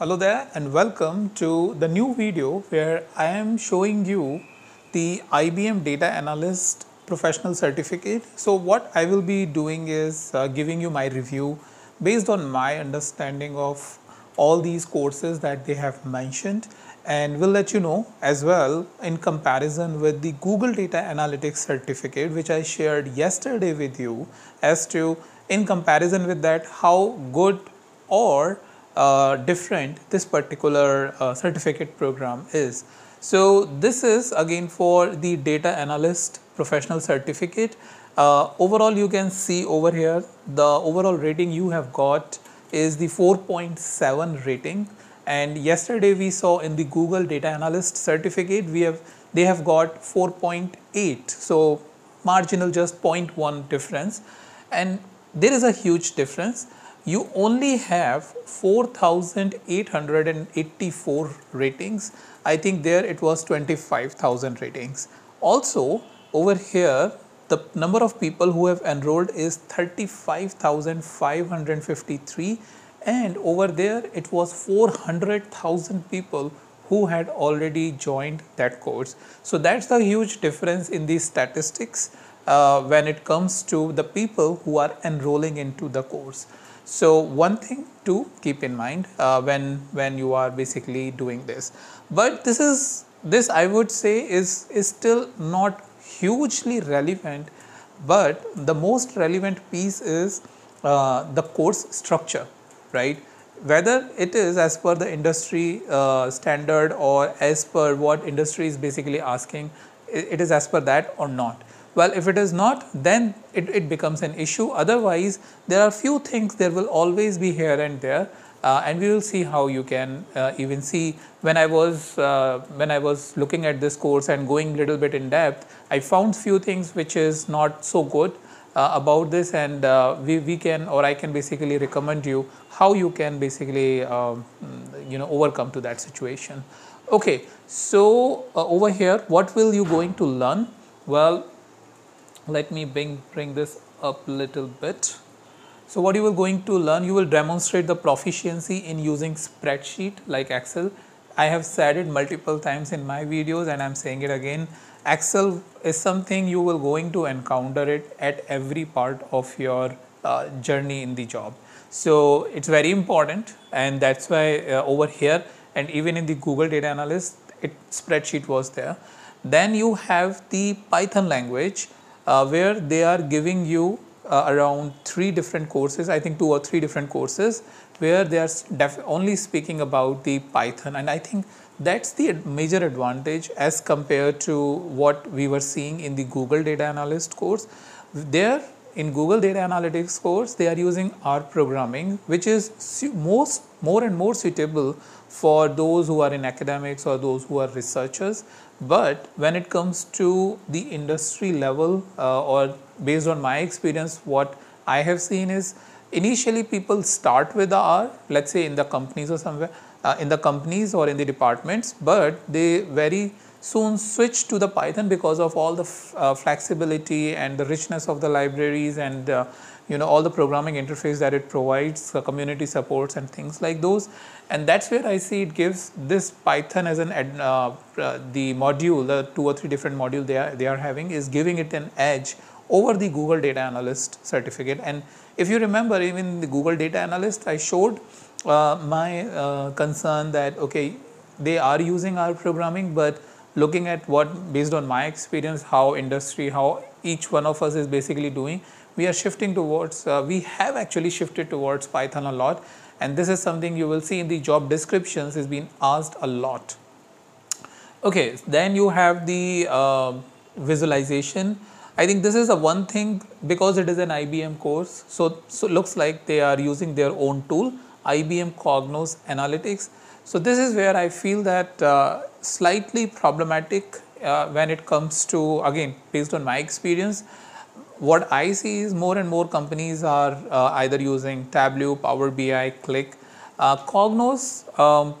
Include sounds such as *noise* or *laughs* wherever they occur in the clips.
Hello there and welcome to the new video where I am showing you the IBM Data Analyst Professional Certificate. So what I will be doing is uh, giving you my review based on my understanding of all these courses that they have mentioned and we'll let you know as well in comparison with the Google Data Analytics Certificate which I shared yesterday with you as to in comparison with that how good or uh, different this particular uh, certificate program is. So this is again for the data analyst professional certificate. Uh, overall you can see over here the overall rating you have got is the 4.7 rating and yesterday we saw in the Google data analyst certificate we have they have got 4.8 so marginal just 0.1 difference and there is a huge difference you only have 4,884 ratings. I think there it was 25,000 ratings. Also, over here, the number of people who have enrolled is 35,553 and over there it was 400,000 people who had already joined that course. So that's the huge difference in these statistics uh, when it comes to the people who are enrolling into the course. So one thing to keep in mind uh, when when you are basically doing this. But this is this I would say is is still not hugely relevant, but the most relevant piece is uh, the course structure, right? Whether it is as per the industry uh, standard or as per what industry is basically asking, it is as per that or not. Well, if it is not then it, it becomes an issue otherwise there are few things there will always be here and there uh, and we will see how you can uh, even see when I was uh, when I was looking at this course and going little bit in depth I found few things which is not so good uh, about this and uh, we, we can or I can basically recommend you how you can basically um, you know overcome to that situation okay so uh, over here what will you going to learn well let me bring, bring this up little bit. So what you are going to learn, you will demonstrate the proficiency in using spreadsheet like Excel. I have said it multiple times in my videos and I'm saying it again. Excel is something you will going to encounter it at every part of your uh, journey in the job. So it's very important and that's why uh, over here and even in the Google data analyst, it spreadsheet was there. Then you have the Python language uh, where they are giving you uh, around three different courses, I think two or three different courses, where they are only speaking about the Python. And I think that's the major advantage as compared to what we were seeing in the Google Data Analyst course. There, in Google Data Analytics course, they are using R programming, which is most more and more suitable for those who are in academics or those who are researchers but when it comes to the industry level uh, or based on my experience, what I have seen is initially people start with the R, let's say in the companies or somewhere, uh, in the companies or in the departments, but they very soon switch to the Python because of all the uh, flexibility and the richness of the libraries and uh, you know all the programming interface that it provides, community supports and things like those and that's where I see it gives this Python as an uh, uh, the module, the two or three different module they are they are having is giving it an edge over the Google Data Analyst certificate. And if you remember, even the Google Data Analyst, I showed uh, my uh, concern that okay, they are using our programming, but looking at what based on my experience, how industry, how each one of us is basically doing, we are shifting towards. Uh, we have actually shifted towards Python a lot and this is something you will see in the job descriptions is being asked a lot okay then you have the uh, visualization I think this is the one thing because it is an IBM course so so looks like they are using their own tool IBM Cognos Analytics so this is where I feel that uh, slightly problematic uh, when it comes to again based on my experience what I see is more and more companies are uh, either using Tableau, Power BI, Click. Uh, Cognos, um,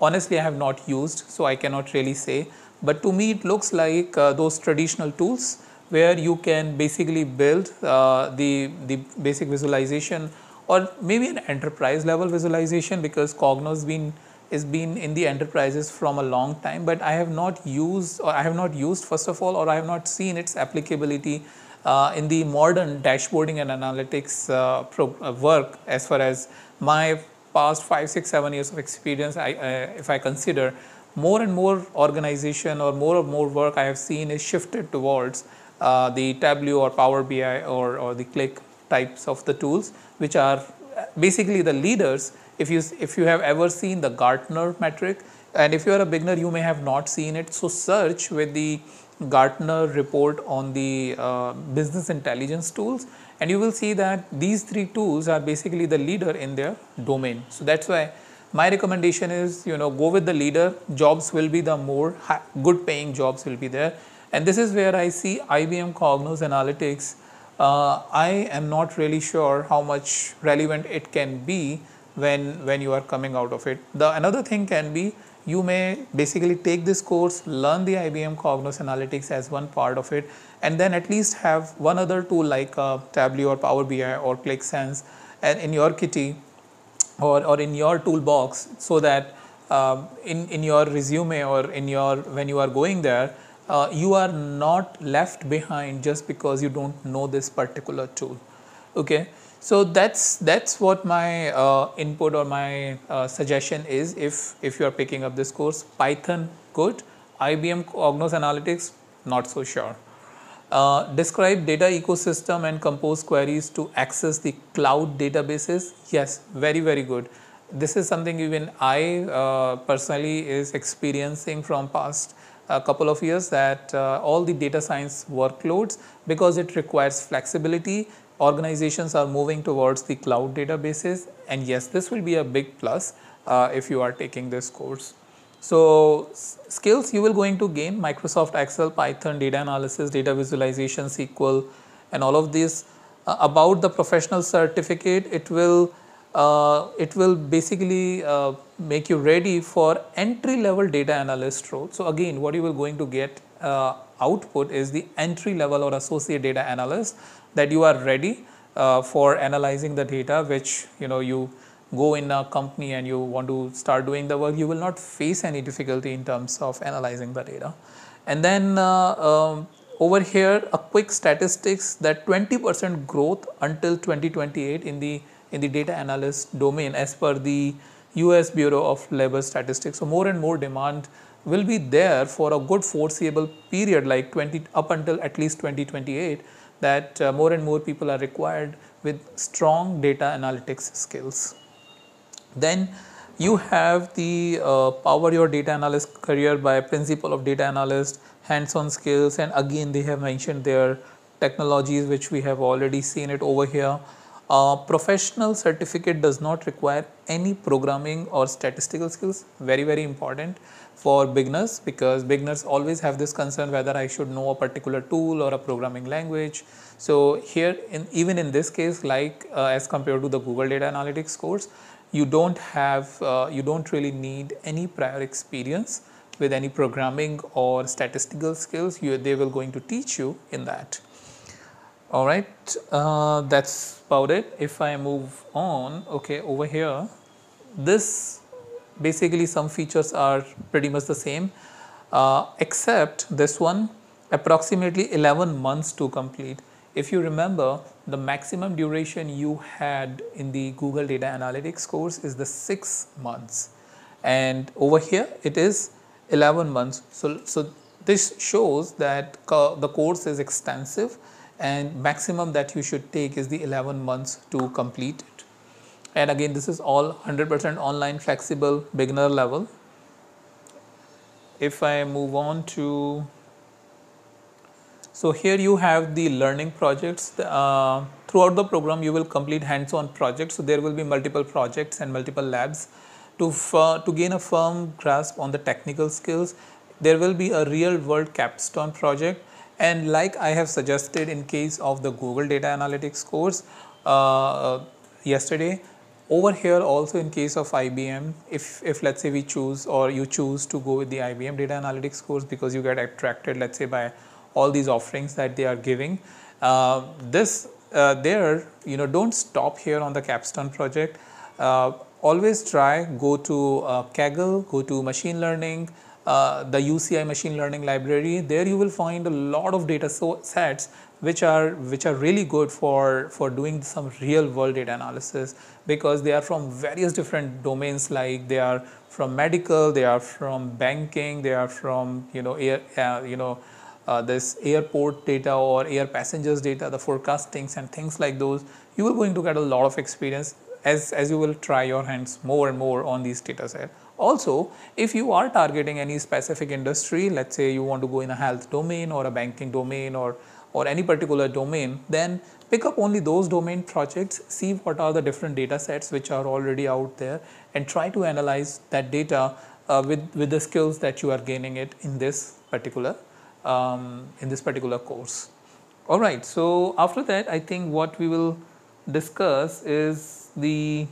honestly, I have not used, so I cannot really say. But to me, it looks like uh, those traditional tools where you can basically build uh, the, the basic visualization or maybe an enterprise level visualization because Cognos been has been in the enterprises from a long time but i have not used or i have not used first of all or i have not seen its applicability uh, in the modern dashboarding and analytics uh, uh, work as far as my past five, six, seven years of experience, I, uh, if I consider more and more organization or more and more work I have seen is shifted towards uh, the Tableau or Power BI or, or the Click types of the tools, which are uh, basically the leaders. If you, if you have ever seen the Gartner metric, and if you are a beginner, you may have not seen it. So search with the Gartner report on the uh, business intelligence tools and you will see that these three tools are basically the leader in their domain. So that's why my recommendation is you know go with the leader jobs will be the more good paying jobs will be there and this is where I see IBM Cognos Analytics uh, I am not really sure how much relevant it can be when when you are coming out of it. The another thing can be you may basically take this course, learn the IBM Cognos Analytics as one part of it, and then at least have one other tool like uh, Tableau or Power BI or ClickSense and in your kitty or, or in your toolbox so that um, in, in your resume or in your when you are going there, uh, you are not left behind just because you don't know this particular tool. Okay. So that's that's what my uh, input or my uh, suggestion is if if you are picking up this course Python good IBM Cognos Analytics not so sure. Uh, describe data ecosystem and compose queries to access the cloud databases yes very very good this is something even I uh, personally is experiencing from past a uh, couple of years that uh, all the data science workloads because it requires flexibility organizations are moving towards the cloud databases and yes this will be a big plus uh, if you are taking this course. So skills you will going to gain Microsoft Excel, Python, data analysis, data visualization, SQL and all of these uh, about the professional certificate it will uh, it will basically uh, make you ready for entry level data analyst role. So again, what you will going to get uh, output is the entry level or associate data analyst that you are ready uh, for analyzing the data which you know you go in a company and you want to start doing the work you will not face any difficulty in terms of analyzing the data and then uh, um, over here a quick statistics that 20% growth until 2028 in the in the data analyst domain as per the US Bureau of Labor Statistics so more and more demand will be there for a good foreseeable period like 20 up until at least 2028 that uh, more and more people are required with strong data analytics skills. Then you have the uh, power your data analyst career by principle of data analyst, hands-on skills and again they have mentioned their technologies which we have already seen it over here. Uh, professional certificate does not require any programming or statistical skills. Very, very important for beginners because beginners always have this concern whether I should know a particular tool or a programming language. So here, in, even in this case, like uh, as compared to the Google Data Analytics course, you don't have, uh, you don't really need any prior experience with any programming or statistical skills. You, they will going to teach you in that all right uh, that's about it if I move on okay over here this basically some features are pretty much the same uh, except this one approximately 11 months to complete if you remember the maximum duration you had in the Google data analytics course is the 6 months and over here it is 11 months so, so this shows that the course is extensive and maximum that you should take is the 11 months to complete it and again this is all 100% online flexible beginner level if I move on to so here you have the learning projects uh, throughout the program you will complete hands-on projects so there will be multiple projects and multiple labs to, uh, to gain a firm grasp on the technical skills there will be a real world capstone project and like I have suggested in case of the Google data analytics course uh, uh yesterday, over here also in case of IBM, if, if let's say we choose or you choose to go with the IBM data analytics course because you get attracted let's say by all these offerings that they are giving, uh, this uh, there you know don't stop here on the capstone project. Uh, always try go to uh, Kaggle, go to machine learning, uh, the UCI machine learning library. There you will find a lot of data so sets which are which are really good for for doing some real world data analysis because they are from various different domains like they are from medical, they are from banking, they are from you know air, uh, you know uh, this airport data or air passengers data, the forecastings and things like those. You are going to get a lot of experience as as you will try your hands more and more on these data sets. Also, if you are targeting any specific industry, let's say you want to go in a health domain or a banking domain or, or any particular domain, then pick up only those domain projects, see what are the different data sets which are already out there and try to analyze that data uh, with, with the skills that you are gaining it in this particular, um, in this particular course. Alright, so after that I think what we will discuss is the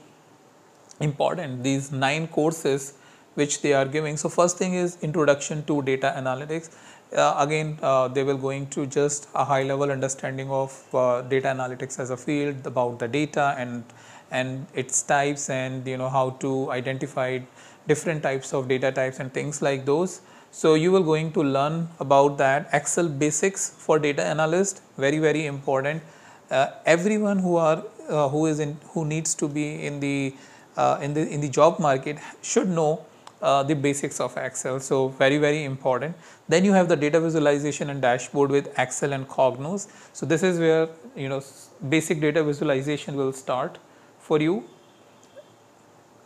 important these nine courses which they are giving. So first thing is introduction to data analytics. Uh, again, uh, they will going to just a high level understanding of uh, data analytics as a field about the data and and its types and you know how to identify different types of data types and things like those. So you will going to learn about that Excel basics for data analyst. Very very important. Uh, everyone who are uh, who is in who needs to be in the uh, in the in the job market should know uh, the basics of Excel. So very very important. Then you have the data visualization and dashboard with Excel and Cognos. So this is where you know basic data visualization will start for you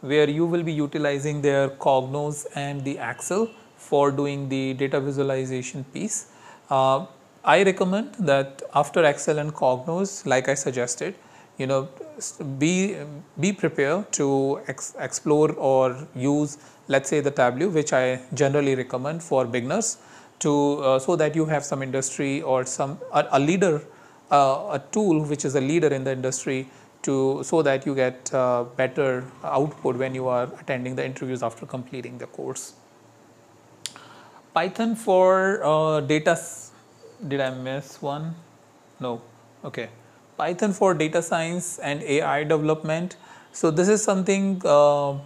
where you will be utilizing their Cognos and the Excel for doing the data visualization piece. Uh, I recommend that after Excel and Cognos like I suggested you know be be prepared to ex explore or use let's say the tableau which i generally recommend for beginners to uh, so that you have some industry or some a, a leader uh, a tool which is a leader in the industry to so that you get uh, better output when you are attending the interviews after completing the course python for uh, data did i miss one no okay Python for data science and AI development. So this is something, uh,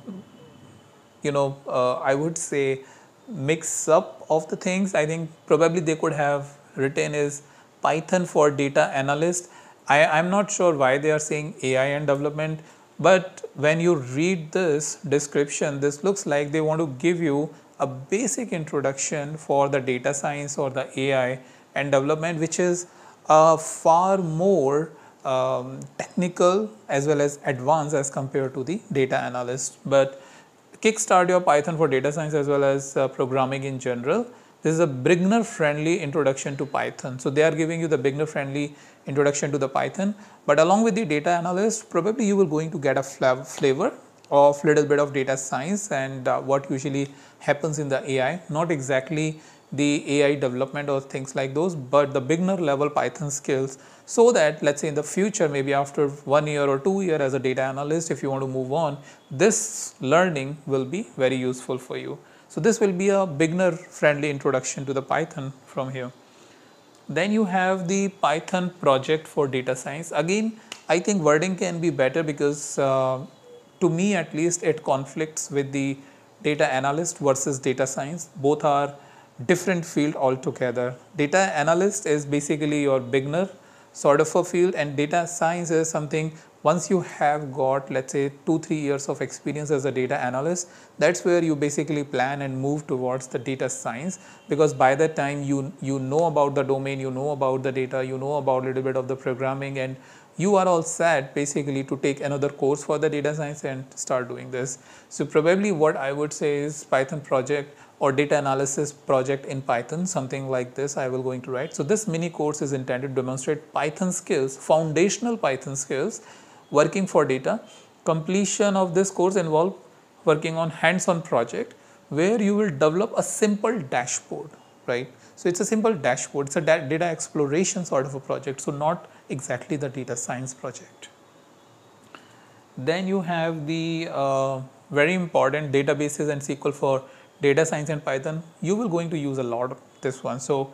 you know, uh, I would say mix up of the things. I think probably they could have written is Python for data analyst. I, I'm not sure why they are saying AI and development, but when you read this description, this looks like they want to give you a basic introduction for the data science or the AI and development, which is uh, far more um, technical as well as advanced as compared to the data analyst. But kickstart your Python for data science as well as uh, programming in general. This is a beginner friendly introduction to Python. So they are giving you the beginner friendly introduction to the Python. But along with the data analyst, probably you will going to get a flavor of little bit of data science and uh, what usually happens in the AI. Not exactly the AI development or things like those, but the beginner level Python skills so that let's say in the future, maybe after one year or two year as a data analyst, if you want to move on, this learning will be very useful for you. So this will be a beginner friendly introduction to the Python from here. Then you have the Python project for data science. Again, I think wording can be better because uh, to me at least it conflicts with the data analyst versus data science. Both are different field altogether. Data analyst is basically your beginner sort of a field and data science is something once you have got let's say 2-3 years of experience as a data analyst that's where you basically plan and move towards the data science because by that time you you know about the domain you know about the data you know about a little bit of the programming and you are all set basically to take another course for the data science and start doing this so probably what i would say is python project or data analysis project in Python, something like this I will going to write. So this mini course is intended to demonstrate Python skills, foundational Python skills, working for data. Completion of this course involve working on hands-on project where you will develop a simple dashboard, right? So it's a simple dashboard, it's a da data exploration sort of a project, so not exactly the data science project. Then you have the uh, very important databases and SQL for data science and Python, you will going to use a lot of this one. So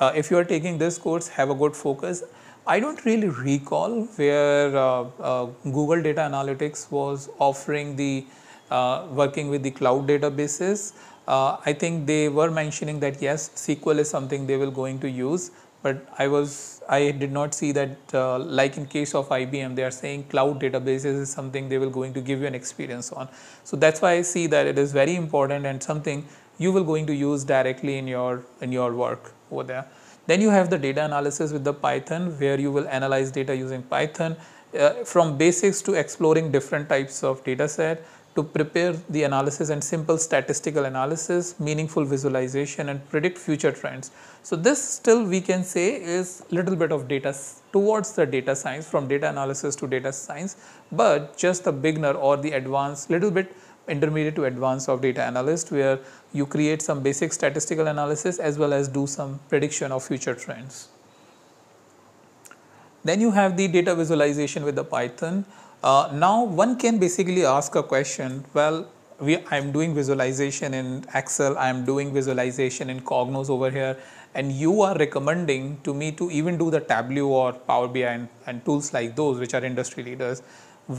uh, if you are taking this course, have a good focus. I don't really recall where uh, uh, Google Data Analytics was offering the uh, working with the cloud databases. Uh, I think they were mentioning that yes, SQL is something they will going to use, but I was I did not see that uh, like in case of IBM, they are saying cloud databases is something they will going to give you an experience on. So that's why I see that it is very important and something you will going to use directly in your, in your work over there. Then you have the data analysis with the Python where you will analyze data using Python uh, from basics to exploring different types of data set to prepare the analysis and simple statistical analysis, meaningful visualization and predict future trends. So this still we can say is little bit of data towards the data science from data analysis to data science, but just the beginner or the advanced little bit intermediate to advanced of data analyst where you create some basic statistical analysis as well as do some prediction of future trends. Then you have the data visualization with the Python. Uh, now one can basically ask a question, well, we, I'm doing visualization in Excel, I'm doing visualization in Cognos over here, and you are recommending to me to even do the Tableau or Power BI and, and tools like those which are industry leaders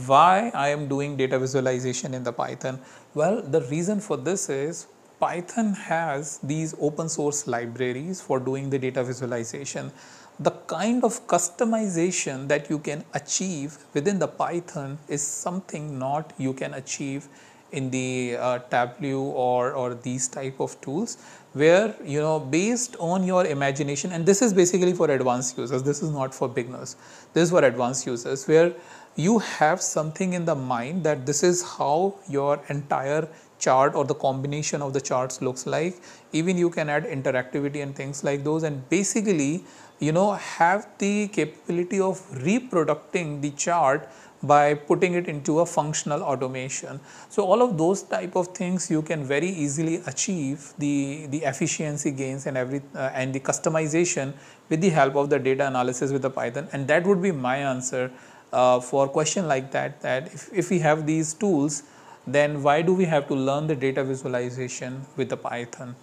why I am doing data visualization in the Python? Well, the reason for this is Python has these open source libraries for doing the data visualization the kind of customization that you can achieve within the Python is something not you can achieve in the uh, Tableau or, or these type of tools where you know based on your imagination and this is basically for advanced users this is not for beginners this is for advanced users where you have something in the mind that this is how your entire chart or the combination of the charts looks like even you can add interactivity and things like those and basically you know have the capability of reproducting the chart by putting it into a functional automation. So all of those type of things you can very easily achieve the, the efficiency gains and every uh, and the customization with the help of the data analysis with the Python and that would be my answer uh, for question like that that if, if we have these tools then why do we have to learn the data visualization with the Python.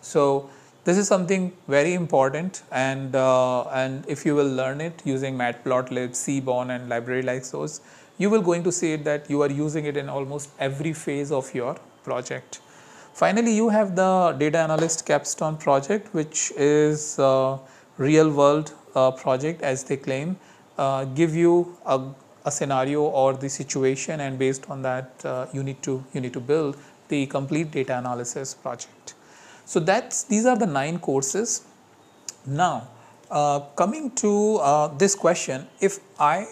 So this is something very important and, uh, and if you will learn it using matplotlib, seaborn and library like source, you will going to see it that you are using it in almost every phase of your project. Finally, you have the data analyst capstone project which is a real world uh, project as they claim uh, give you a, a, scenario or the situation and based on that uh, you need to you need to build the complete data analysis project. So that's these are the nine courses. Now uh, coming to uh, this question, if I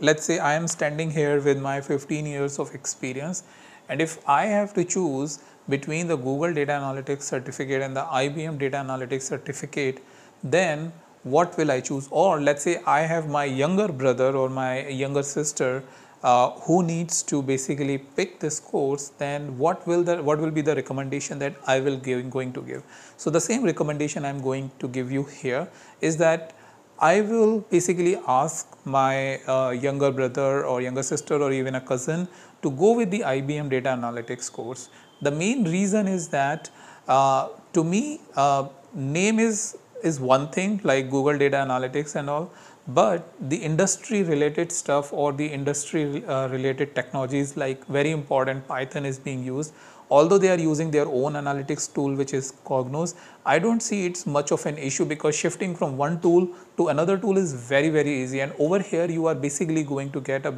let's say I am standing here with my 15 years of experience and if I have to choose between the Google Data Analytics certificate and the IBM Data Analytics certificate, then what will I choose? Or let's say I have my younger brother or my younger sister uh, who needs to basically pick this course, then what will the what will be the recommendation that I will give, going to give? So the same recommendation I'm going to give you here is that I will basically ask my uh, younger brother or younger sister or even a cousin to go with the IBM data analytics course. The main reason is that uh, to me, uh, name is is one thing like Google data analytics and all, but the industry related stuff or the industry uh, related technologies like very important Python is being used. Although they are using their own analytics tool which is Cognos, I don't see it's much of an issue because shifting from one tool to another tool is very very easy and over here you are basically going to get a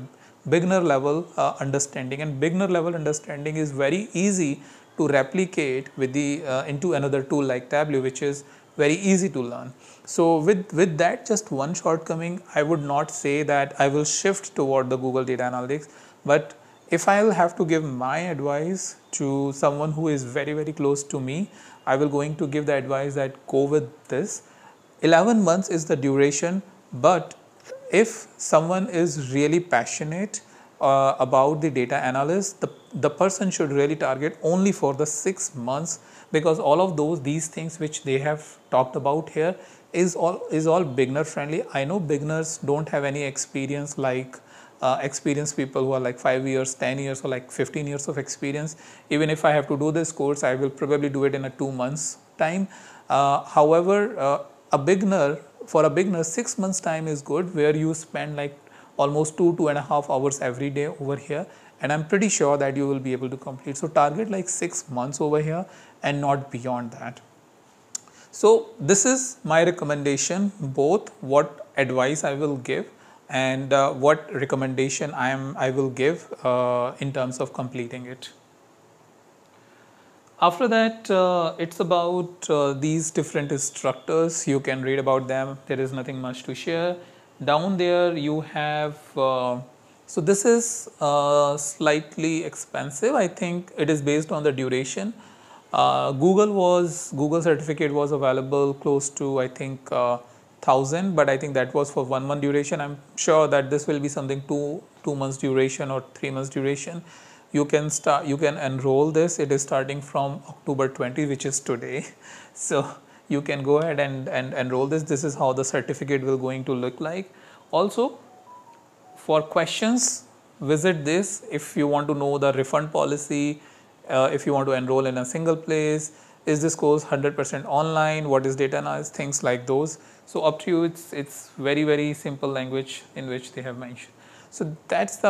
beginner level uh, understanding and beginner level understanding is very easy to replicate with the uh, into another tool like Tableau which is very easy to learn. So with, with that just one shortcoming, I would not say that I will shift toward the Google Data Analytics, but if I'll have to give my advice to someone who is very, very close to me, I will going to give the advice that go with this. 11 months is the duration, but if someone is really passionate uh, about the data analyst, the, the person should really target only for the six months because all of those, these things which they have talked about here is all, is all beginner friendly. I know beginners don't have any experience like uh, experienced people who are like 5 years, 10 years or like 15 years of experience. Even if I have to do this course, I will probably do it in a 2 months time. Uh, however, uh, a beginner, for a beginner, 6 months time is good where you spend like almost two, two and a half hours every day over here and I'm pretty sure that you will be able to complete. So target like six months over here and not beyond that. So this is my recommendation, both what advice I will give and uh, what recommendation I am I will give uh, in terms of completing it. After that, uh, it's about uh, these different structures. You can read about them. There is nothing much to share down there you have uh, so this is uh, slightly expensive I think it is based on the duration uh, Google was Google certificate was available close to I think uh, thousand but I think that was for one month duration I'm sure that this will be something two two months duration or three months duration you can start you can enroll this it is starting from October 20 which is today *laughs* so you can go ahead and, and enroll this. This is how the certificate will going to look like. Also for questions visit this if you want to know the refund policy, uh, if you want to enroll in a single place, is this course 100% online, what is data analysis, things like those. So up to you, it's, it's very, very simple language in which they have mentioned. So that's the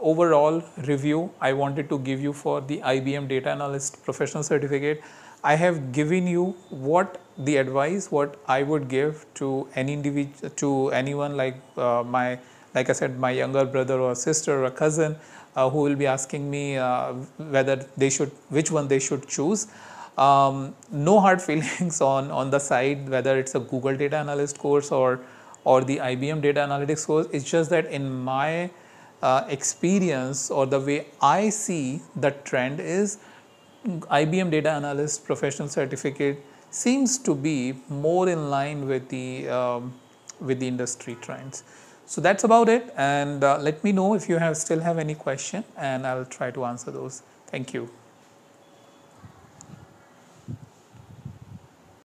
overall review I wanted to give you for the IBM Data Analyst Professional Certificate. I have given you what the advice what I would give to any individual to anyone like uh, my like I said my younger brother or sister or cousin uh, who will be asking me uh, whether they should which one they should choose. Um, no hard *laughs* feelings on on the side whether it's a Google data analyst course or or the IBM data analytics course. It's just that in my uh, experience or the way I see the trend is IBM data analyst professional certificate seems to be more in line with the um, with the industry trends. So that's about it and uh, let me know if you have still have any question and I'll try to answer those. Thank you.